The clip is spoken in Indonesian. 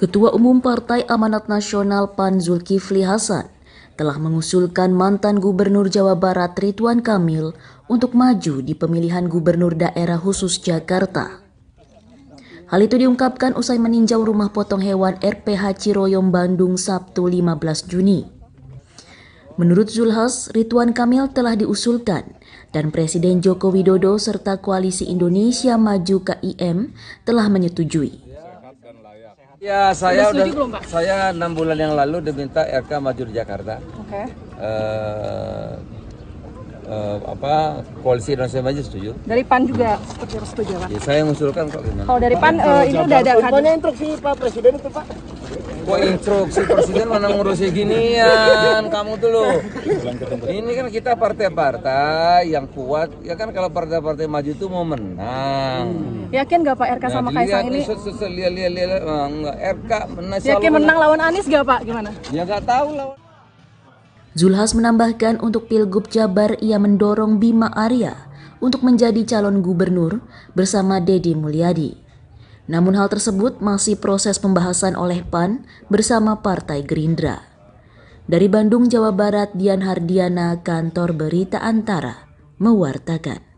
Ketua Umum Partai Amanat Nasional PAN Zulkifli Hasan telah mengusulkan mantan Gubernur Jawa Barat Ridwan Kamil untuk maju di pemilihan Gubernur Daerah Khusus Jakarta. Hal itu diungkapkan usai meninjau rumah potong hewan RPH Ciroyom Bandung Sabtu 15 Juni. Menurut Zulhas, Ridwan Kamil telah diusulkan dan Presiden Joko Widodo serta Koalisi Indonesia Maju KIM telah menyetujui. Ya saya sudah udah belum, Pak? saya enam bulan yang lalu diminta RK Majur Jakarta. Oke. Okay. Uh, uh, apa koalisi Indonesia Maju setuju? Dari PAN juga seperti setuju Pak. Ya, saya mengusulkan kok ini. Kalau dari PAN uh, ini udah ada. Banyak instruksi Pak Presiden itu Pak gua instruksi presiden mana ngurusin ginian kamu tuh lo. Ini kan kita partai-partai yang kuat. Ya kan kalau partai-partai maju itu mau menang. Hmm. Yakin gak Pak RK nah, sama Kaisang ini? Lihat, lihat, lihat, RK oh, menang. Yakin menang lawan Anies gak Pak? Gimana? Ya gak tahu lawan. Zulhas menambahkan untuk Pilgub Jabar ia mendorong Bima Arya untuk menjadi calon gubernur bersama Dedi Mulyadi. Namun hal tersebut masih proses pembahasan oleh PAN bersama Partai Gerindra. Dari Bandung, Jawa Barat, Dian Hardiana, Kantor Berita Antara, mewartakan.